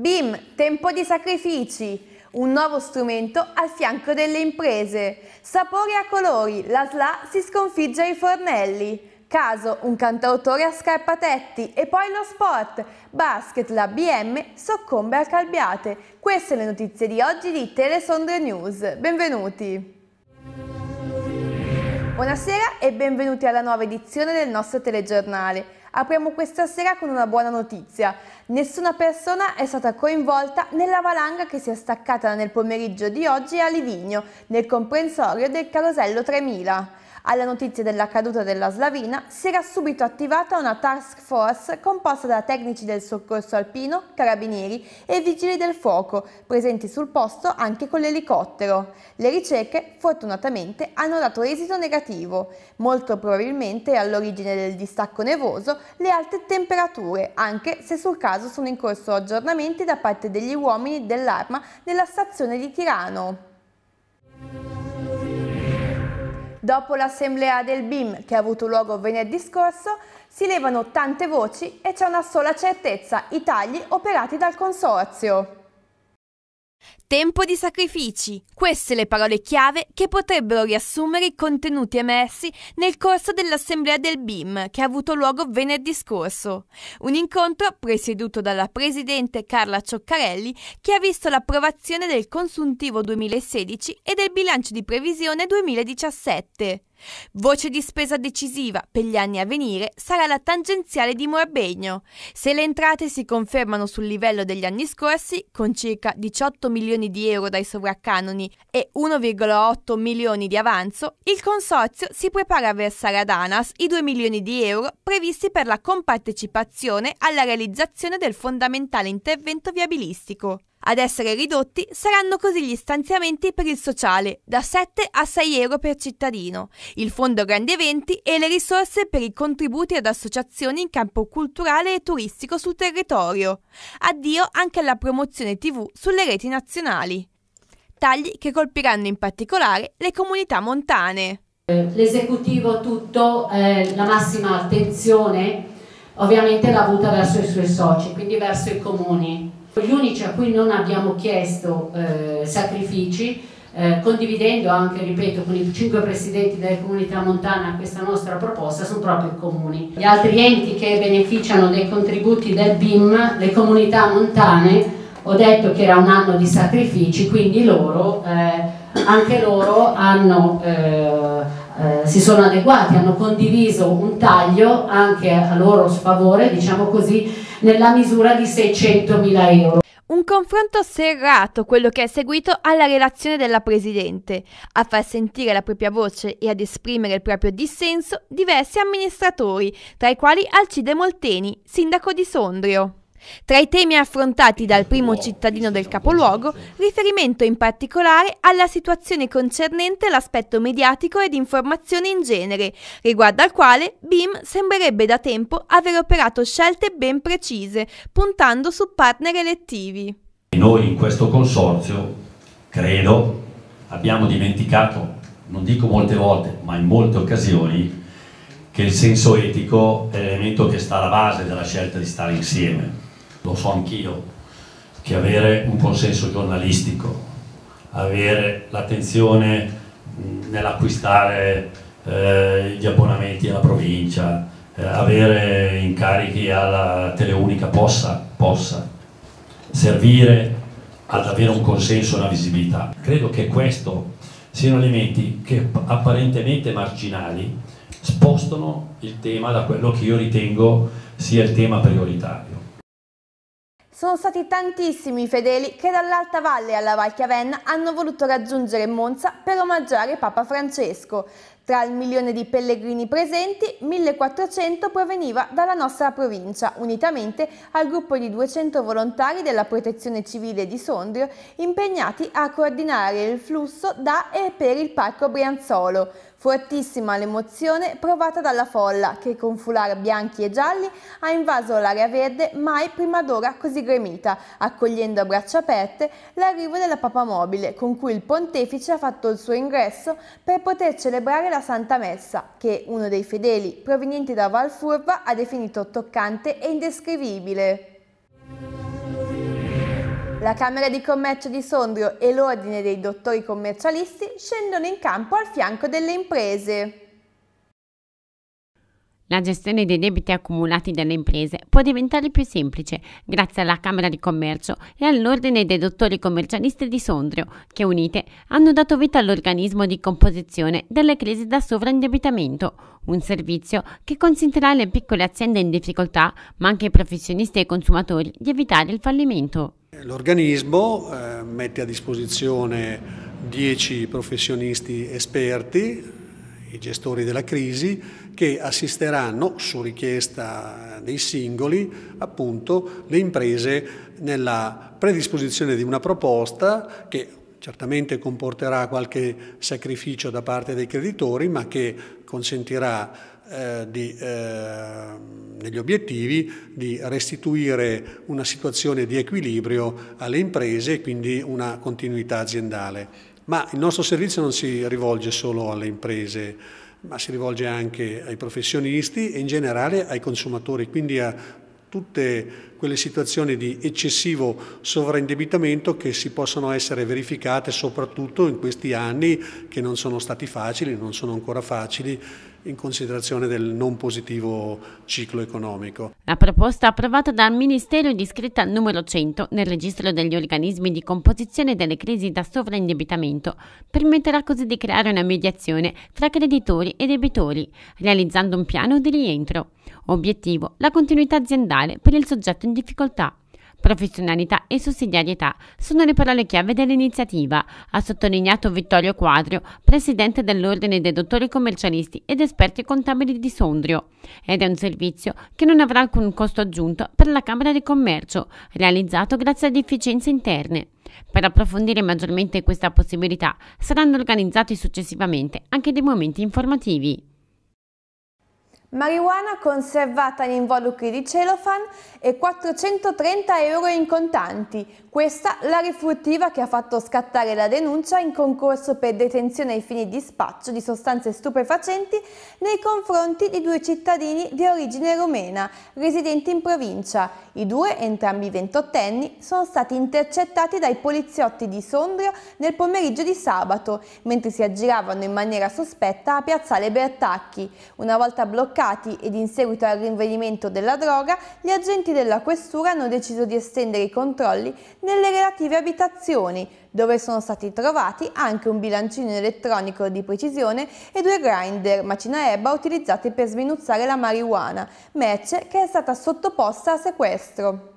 BIM, tempo di sacrifici, un nuovo strumento al fianco delle imprese. Sapori a colori, la SLA si sconfigge ai fornelli. Caso, un cantautore a scarpatetti e poi lo sport. Basket, la BM, soccombe a Calbiate. Queste le notizie di oggi di Telesondre News. Benvenuti! Buonasera e benvenuti alla nuova edizione del nostro telegiornale. Apriamo questa sera con una buona notizia. Nessuna persona è stata coinvolta nella valanga che si è staccata nel pomeriggio di oggi a Livigno, nel comprensorio del Carosello 3000. Alla notizia della caduta della Slavina si era subito attivata una task force composta da tecnici del soccorso alpino, carabinieri e vigili del fuoco, presenti sul posto anche con l'elicottero. Le ricerche, fortunatamente, hanno dato esito negativo. Molto probabilmente all'origine del distacco nevoso le alte temperature, anche se sul caso sono in corso aggiornamenti da parte degli uomini dell'arma nella stazione di Tirano. Dopo l'assemblea del BIM che ha avuto luogo venerdì scorso, si levano tante voci e c'è una sola certezza, i tagli operati dal Consorzio. Tempo di sacrifici. Queste le parole chiave che potrebbero riassumere i contenuti emersi nel corso dell'assemblea del BIM che ha avuto luogo venerdì scorso. Un incontro presieduto dalla presidente Carla Cioccarelli che ha visto l'approvazione del consuntivo 2016 e del bilancio di previsione 2017. Voce di spesa decisiva per gli anni a venire sarà la tangenziale di Morbegno. Se le entrate si confermano sul livello degli anni scorsi, con circa 18 milioni di euro dai sovraccanoni e 1,8 milioni di avanzo, il consorzio si prepara a versare ad ANAS i 2 milioni di euro previsti per la compartecipazione alla realizzazione del fondamentale intervento viabilistico. Ad essere ridotti saranno così gli stanziamenti per il sociale, da 7 a 6 euro per cittadino, il fondo grandi eventi e le risorse per i contributi ad associazioni in campo culturale e turistico sul territorio. Addio anche alla promozione TV sulle reti nazionali. Tagli che colpiranno in particolare le comunità montane. L'esecutivo tutto, eh, la massima attenzione ovviamente l'ha avuta verso i suoi soci, quindi verso i comuni gli unici a cui non abbiamo chiesto eh, sacrifici, eh, condividendo anche, ripeto, con i cinque presidenti delle comunità montane questa nostra proposta, sono proprio i comuni. Gli altri enti che beneficiano dei contributi del BIM, le comunità montane, ho detto che era un anno di sacrifici, quindi loro, eh, anche loro hanno, eh, eh, si sono adeguati, hanno condiviso un taglio anche a loro sfavore, diciamo così, nella misura di 600.000 euro. Un confronto serrato quello che è seguito alla relazione della Presidente, a far sentire la propria voce e ad esprimere il proprio dissenso diversi amministratori, tra i quali Alcide Molteni, sindaco di Sondrio. Tra i temi affrontati dal primo cittadino del capoluogo, riferimento in particolare alla situazione concernente l'aspetto mediatico ed informazione in genere, riguardo al quale BIM sembrerebbe da tempo aver operato scelte ben precise, puntando su partner elettivi. Noi in questo consorzio, credo, abbiamo dimenticato, non dico molte volte, ma in molte occasioni, che il senso etico è l'elemento che sta alla base della scelta di stare insieme lo so anch'io, che avere un consenso giornalistico, avere l'attenzione nell'acquistare eh, gli abbonamenti alla provincia, eh, avere incarichi alla teleunica possa, possa servire ad avere un consenso e una visibilità. Credo che questo siano elementi che apparentemente marginali spostano il tema da quello che io ritengo sia il tema prioritario. Sono stati tantissimi i fedeli che dall'Alta Valle alla Valchiavenna hanno voluto raggiungere Monza per omaggiare Papa Francesco. Tra il milione di pellegrini presenti, 1400 proveniva dalla nostra provincia, unitamente al gruppo di 200 volontari della Protezione Civile di Sondrio impegnati a coordinare il flusso da e per il Parco Brianzolo. Fortissima l'emozione provata dalla folla che con foulard bianchi e gialli ha invaso l'area verde mai prima d'ora così gremita, accogliendo a braccia aperte l'arrivo della Papa Mobile con cui il pontefice ha fatto il suo ingresso per poter celebrare la Santa Messa che uno dei fedeli provenienti da Valfurva ha definito toccante e indescrivibile. La Camera di Commercio di Sondrio e l'Ordine dei Dottori Commercialisti scendono in campo al fianco delle imprese. La gestione dei debiti accumulati dalle imprese può diventare più semplice grazie alla Camera di Commercio e all'Ordine dei Dottori Commercialisti di Sondrio, che unite hanno dato vita all'organismo di composizione delle crisi da sovraindebitamento, un servizio che consentirà alle piccole aziende in difficoltà, ma anche ai professionisti e ai consumatori, di evitare il fallimento. L'organismo eh, mette a disposizione 10 professionisti esperti, i gestori della crisi, che assisteranno, su richiesta dei singoli, appunto le imprese nella predisposizione di una proposta che certamente comporterà qualche sacrificio da parte dei creditori, ma che consentirà eh, di, eh, negli obiettivi di restituire una situazione di equilibrio alle imprese e quindi una continuità aziendale. Ma il nostro servizio non si rivolge solo alle imprese ma si rivolge anche ai professionisti e in generale ai consumatori, quindi a tutte quelle situazioni di eccessivo sovraindebitamento che si possono essere verificate soprattutto in questi anni che non sono stati facili, non sono ancora facili in considerazione del non positivo ciclo economico. La proposta approvata dal Ministero è iscritta al numero 100 nel registro degli organismi di composizione delle crisi da sovraindebitamento, permetterà così di creare una mediazione tra creditori e debitori, realizzando un piano di rientro. Obiettivo, la continuità aziendale per il soggetto in difficoltà. Professionalità e sussidiarietà sono le parole chiave dell'iniziativa, ha sottolineato Vittorio Quadrio, presidente dell'Ordine dei Dottori Commercialisti ed Esperti Contabili di Sondrio. Ed è un servizio che non avrà alcun costo aggiunto per la Camera di Commercio, realizzato grazie ad efficienze interne. Per approfondire maggiormente questa possibilità saranno organizzati successivamente anche dei momenti informativi. Marijuana conservata in involucri di celofan e 430 euro in contanti. Questa la rifruttiva che ha fatto scattare la denuncia in concorso per detenzione ai fini di spaccio di sostanze stupefacenti nei confronti di due cittadini di origine rumena residenti in provincia. I due, entrambi ventottenni, sono stati intercettati dai poliziotti di Sondrio nel pomeriggio di sabato, mentre si aggiravano in maniera sospetta a Piazzale Bertacchi. Una volta bloccati mercati ed in seguito al rinvenimento della droga, gli agenti della questura hanno deciso di estendere i controlli nelle relative abitazioni, dove sono stati trovati anche un bilancino elettronico di precisione e due grinder macina ebba utilizzati per sminuzzare la marijuana, merce che è stata sottoposta a sequestro.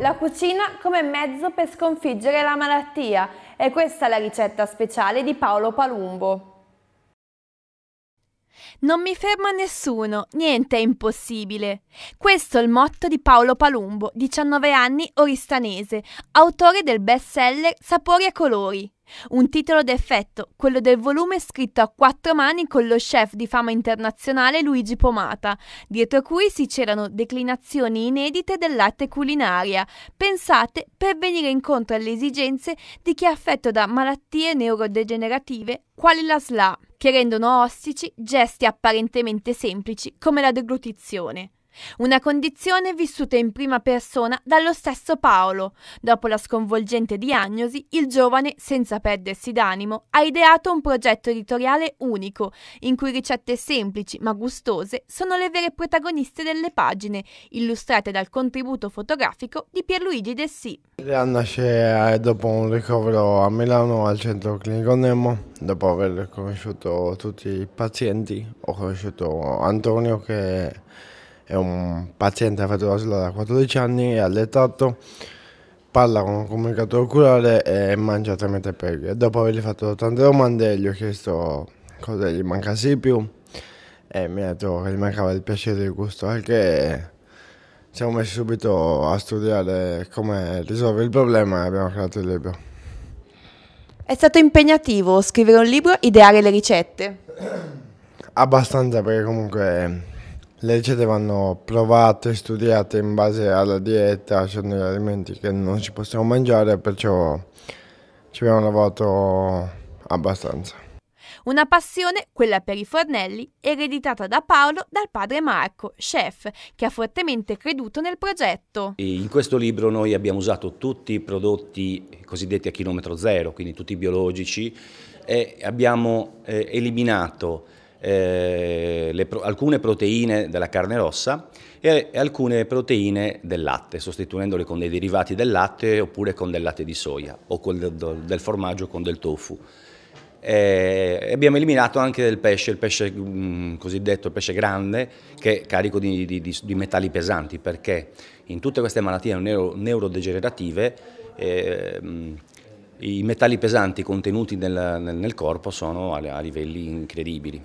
La cucina come mezzo per sconfiggere la malattia. E questa è la ricetta speciale di Paolo Palumbo. Non mi ferma nessuno, niente è impossibile. Questo è il motto di Paolo Palumbo, 19 anni, oristanese, autore del bestseller Sapori e colori. Un titolo d'effetto, quello del volume scritto a quattro mani con lo chef di fama internazionale Luigi Pomata, dietro cui si c'erano declinazioni inedite dell'arte culinaria, pensate per venire incontro alle esigenze di chi è affetto da malattie neurodegenerative quali la SLA, che rendono ostici gesti apparentemente semplici come la deglutizione. Una condizione vissuta in prima persona dallo stesso Paolo. Dopo la sconvolgente diagnosi, il giovane, senza perdersi d'animo, ha ideato un progetto editoriale unico, in cui ricette semplici ma gustose sono le vere protagoniste delle pagine, illustrate dal contributo fotografico di Pierluigi Dessì. Lea nasce eh, dopo un ricovero a Milano al centro clinico Nemo, dopo aver conosciuto tutti i pazienti. Ho conosciuto Antonio che è un paziente che ha faturoslo da 14 anni, è allettato, parla con un comunicatore oculare e mangia tramite peghe. Dopo avergli fatto tante domande gli ho chiesto cosa gli mancasse di più e mi ha detto che gli mancava il piacere e il gusto, anche siamo messi subito a studiare come risolvere il problema e abbiamo creato il libro. È stato impegnativo scrivere un libro e ideare le ricette? Abbastanza perché comunque le ricette vanno provate e studiate in base alla dieta, sono gli alimenti che non ci possiamo mangiare, perciò ci abbiamo lavorato abbastanza. Una passione, quella per i fornelli, ereditata da Paolo dal padre Marco, chef, che ha fortemente creduto nel progetto. In questo libro noi abbiamo usato tutti i prodotti cosiddetti a chilometro zero, quindi tutti biologici, e abbiamo eh, eliminato eh, le, alcune proteine della carne rossa e, e, alcune proteine del latte, sostituendole con dei derivati del latte oppure con del latte di soia o con del, del formaggio con del tofu. E eh, abbiamo eliminato anche del pesce, il pesce mh, mm, cosiddetto il pesce grande, che è carico di, di, di, di, metalli pesanti, perché in tutte queste malattie neuro, neurodegenerative eh, mh, mm, i metalli pesanti contenuti nel, nel, nel corpo sono a, a livelli incredibili.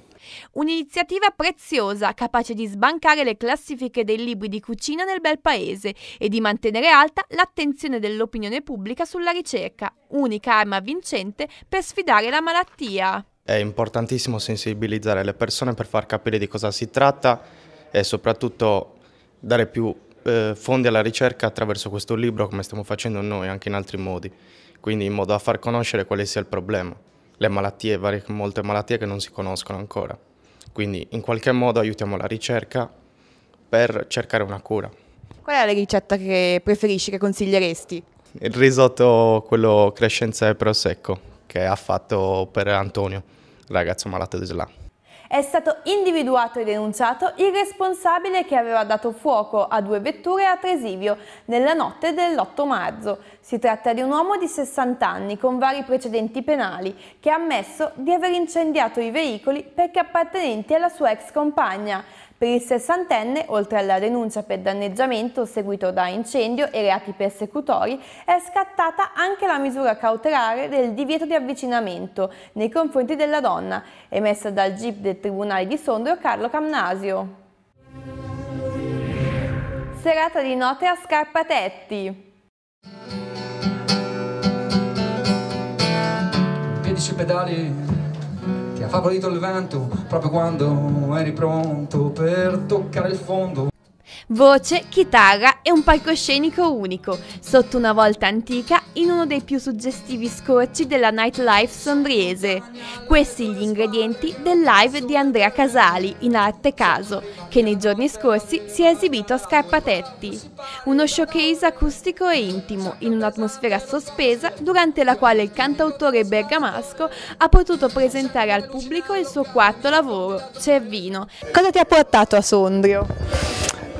Un'iniziativa preziosa, capace di sbancare le classifiche dei libri di cucina nel bel paese e di mantenere alta l'attenzione dell'opinione pubblica sulla ricerca, unica arma vincente per sfidare la malattia. È importantissimo sensibilizzare le persone per far capire di cosa si tratta e soprattutto dare più eh, fondi alla ricerca attraverso questo libro come stiamo facendo noi anche in altri modi, quindi in modo da far conoscere quale sia il problema le malattie, varie, molte malattie che non si conoscono ancora. Quindi in qualche modo aiutiamo la ricerca per cercare una cura. Qual è la ricetta che preferisci, che consiglieresti? Il risotto, quello crescenza e prosecco, che ha fatto per Antonio, ragazzo malato di SLA. È stato individuato e denunciato il responsabile che aveva dato fuoco a due vetture a Tresivio nella notte dell'8 marzo. Si tratta di un uomo di 60 anni con vari precedenti penali che ha ammesso di aver incendiato i veicoli perché appartenenti alla sua ex compagna. Per il sessantenne, oltre alla denuncia per danneggiamento seguito da incendio e reati persecutori, è scattata anche la misura cautelare del divieto di avvicinamento nei confronti della donna, emessa dal GIP del Tribunale di Sondrio Carlo Camnasio. Serata di note a Scarpatetti. 15 pedali favorito il vento proprio quando eri pronto per toccare il fondo voce, chitarra e un palcoscenico unico, sotto una volta antica in uno dei più suggestivi scorci della nightlife sondriese. Questi gli ingredienti del live di Andrea Casali, in arte caso, che nei giorni scorsi si è esibito a Scarpatetti. Uno showcase acustico e intimo, in un'atmosfera sospesa, durante la quale il cantautore bergamasco ha potuto presentare al pubblico il suo quarto lavoro, Cervino. Cosa ti ha portato a Sondrio?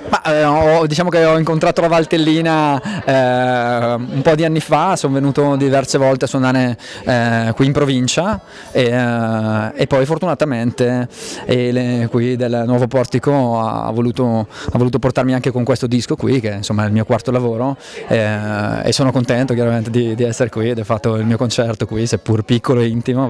Ma, eh, ho, diciamo che ho incontrato la Valtellina eh, un po' di anni fa, sono venuto diverse volte a suonare eh, qui in provincia e, eh, e poi fortunatamente Ele qui del nuovo portico ha voluto, ha voluto, portarmi anche con questo disco qui che insomma è il mio quarto lavoro eh, e sono contento chiaramente di, di essere qui ed aver fatto il mio concerto qui seppur piccolo e intimo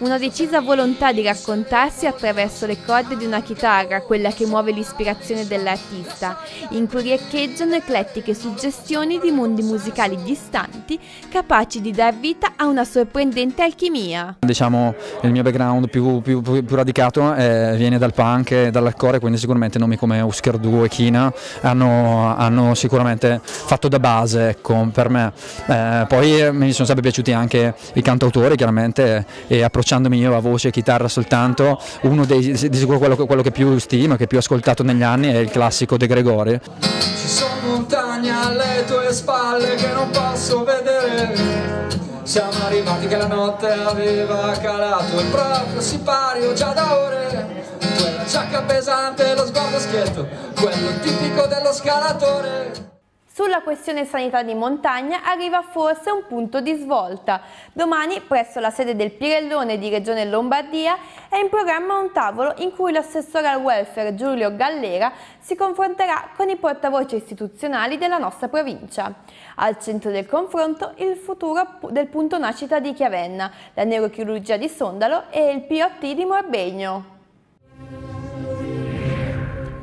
una decisa volontà di raccontarsi attraverso le corde di una chitarra, quella che muove l'ispirazione dell'artista, in cui riecheggiano eclettiche suggestioni di mondi musicali distanti, capaci di dar vita a una sorprendente alchimia. Diciamo il mio background più, più, più, più radicato eh, viene dal punk e dall'hardcore, quindi sicuramente nomi come Husker Du e Kina hanno, hanno, sicuramente fatto da base ecco, per me. Eh, poi mi sono sempre piaciuti anche i cantautori chiaramente e approcciare lasciandomi io a voce e chitarra soltanto, uno dei, di sicuro quello, quello, che più stimo, che più ho ascoltato negli anni è il classico De Gregori. Ci sono montagne alle tue spalle che non posso vedere. Siamo arrivati che la notte aveva calato il proprio sipario già da ore. Quella giacca pesante, lo sguardo schietto, quello tipico dello scalatore. Sulla questione sanità di montagna arriva forse un punto di svolta. Domani, presso la sede del Pirellone di Regione Lombardia, è in programma un tavolo in cui l'assessore al welfare Giulio Gallera si confronterà con i portavoce istituzionali della nostra provincia. Al centro del confronto il futuro del punto nascita di Chiavenna, la neurochirurgia di Sondalo e il POT di Morbegno.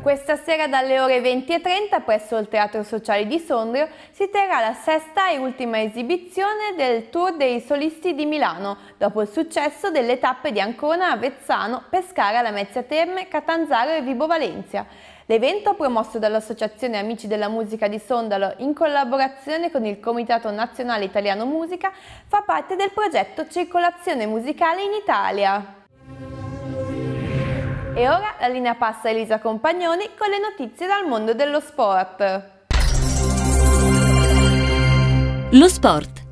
Questa sera dalle ore 20.30 presso il Teatro Sociale di Sondrio si terrà la sesta e ultima esibizione del Tour dei Solisti di Milano, dopo il successo delle tappe di Ancona, Avezzano, Pescara, Lamezia Terme, Catanzaro e Vibo Valencia. L'evento, promosso dall'Associazione Amici della Musica di Sondalo in collaborazione con il Comitato Nazionale Italiano Musica, fa parte del progetto Circolazione Musicale in Italia. E ora la linea passa a Elisa Compagnoni con le notizie dal mondo dello sport. Lo sport.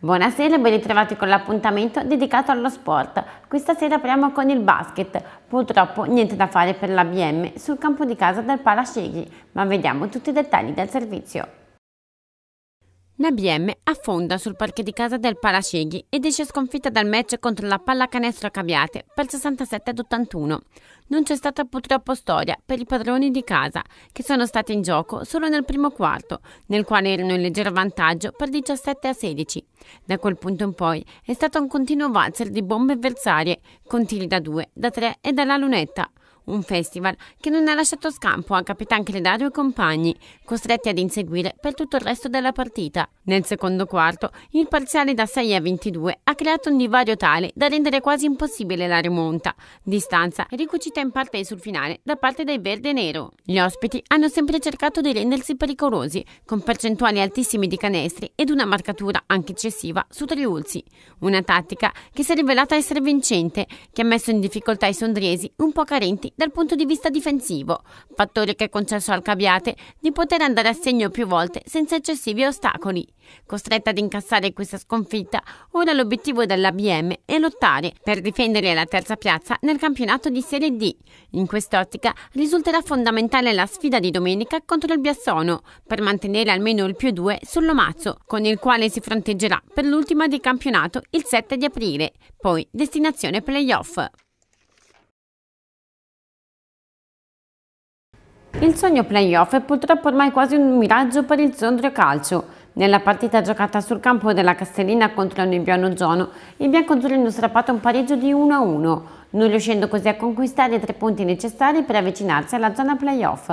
Buonasera e ben ritrovati con l'appuntamento dedicato allo sport. Questa sera apriamo con il basket. Purtroppo niente da fare per l'ABM sul campo di casa del Palasceghi, ma vediamo tutti i dettagli del servizio. La BM affonda sul parquet di casa del Paraceghi ed esce sconfitta dal match contro la Pallacanestro Caviate per 67 ad 81. Non c'è stata purtroppo storia per i padroni di casa, che sono stati in gioco solo nel primo quarto, nel quale erano in leggero vantaggio per 17 a 16. Da quel punto in poi è stato un continuo valzer di bombe avversarie, con tiri da 2, da 3 e dalla lunetta un festival che non ha lasciato scampo a Capitan Credario e compagni, costretti ad inseguire per tutto il resto della partita. Nel secondo quarto, il parziale da 6 a 22 ha creato un divario tale da rendere quasi impossibile la rimonta, distanza ricucita in parte sul finale da parte dei verde e nero. Gli ospiti hanno sempre cercato di rendersi pericolosi, con percentuali altissime di canestri ed una marcatura anche eccessiva su Triulzi, una tattica che si è rivelata essere vincente, che ha messo in difficoltà i sondriesi un po' carenti dal punto di vista difensivo, fattore che ha concesso al Cabiate di poter andare a segno più volte senza eccessivi ostacoli. Costretta ad incassare questa sconfitta, ora l'obiettivo dell'ABM è lottare per difendere la terza piazza nel campionato di Serie D. In quest'ottica risulterà fondamentale la sfida di domenica contro il Biassono per mantenere almeno il più 2 sull'Omazzo, con il quale si fronteggerà per l'ultima di campionato il 7 di aprile, poi destinazione playoff. Il sogno playoff è purtroppo ormai quasi un miraggio per il Sondrio Calcio. Nella partita giocata sul campo della Castellina contro il l'Olimpiano Zono, i biancongiorni hanno strappato un pareggio di 1-1, non riuscendo così a conquistare i tre punti necessari per avvicinarsi alla zona playoff.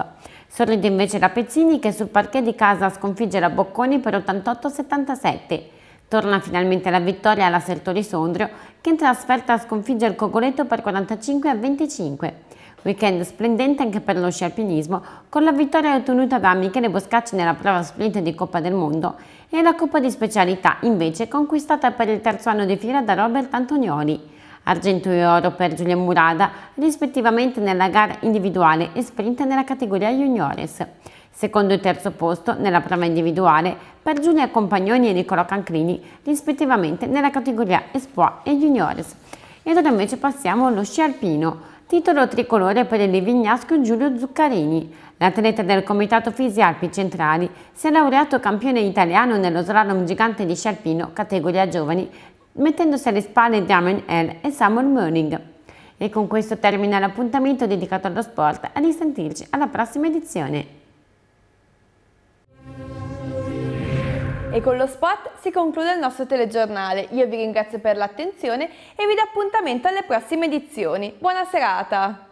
Sorride invece la Pezzini che sul parquet di casa sconfigge la Bocconi per 88-77. Torna finalmente la vittoria alla Sertori Sondrio, che in trasferta sconfigge il Cogoletto per 45 a 25. Weekend splendente anche per lo sci alpinismo, con la vittoria ottenuta da Michele Boscacci nella prova sprint di Coppa del Mondo e la Coppa di Specialità invece conquistata per il terzo anno di fila da Robert Antonioli. Argento e oro per Giulia Murada, rispettivamente nella gara individuale e sprint nella categoria juniores. Secondo e terzo posto nella prova individuale per Giulia Compagnoni e Nicola Cancrini, rispettivamente nella categoria Espoa e juniores. Ed ora invece passiamo allo sci alpino Titolo tricolore per il Livignasco Giulio Zuccarini. L'atleta del Comitato Fisi Alpi Centrali si è laureato campione italiano nello slalom gigante di Scialpino categoria giovani, mettendosi alle spalle Damien L e Samuel Moening. E con questo termina l'appuntamento dedicato allo sport, a risentirci alla prossima edizione. E con lo spot si conclude il nostro telegiornale. Io vi ringrazio per l'attenzione e vi do appuntamento alle prossime edizioni. Buona serata!